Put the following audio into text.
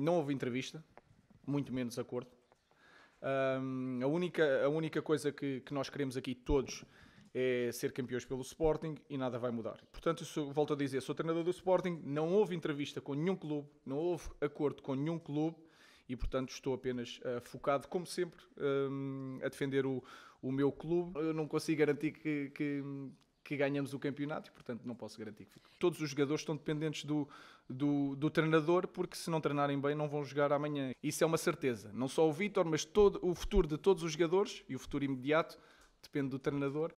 Não houve entrevista, muito menos acordo. Um, a, única, a única coisa que, que nós queremos aqui todos é ser campeões pelo Sporting e nada vai mudar. Portanto, sou, volto a dizer, sou treinador do Sporting, não houve entrevista com nenhum clube, não houve acordo com nenhum clube e, portanto, estou apenas uh, focado, como sempre, um, a defender o, o meu clube. Eu não consigo garantir que, que, que ganhamos o campeonato e, portanto, não posso garantir que fique. Todos os jogadores estão dependentes do, do, do, treinador, porque se não treinarem bem, não vão jogar amanhã. Isso é uma certeza. Não só o Vitor, mas todo, o futuro de todos os jogadores e o futuro imediato depende do treinador.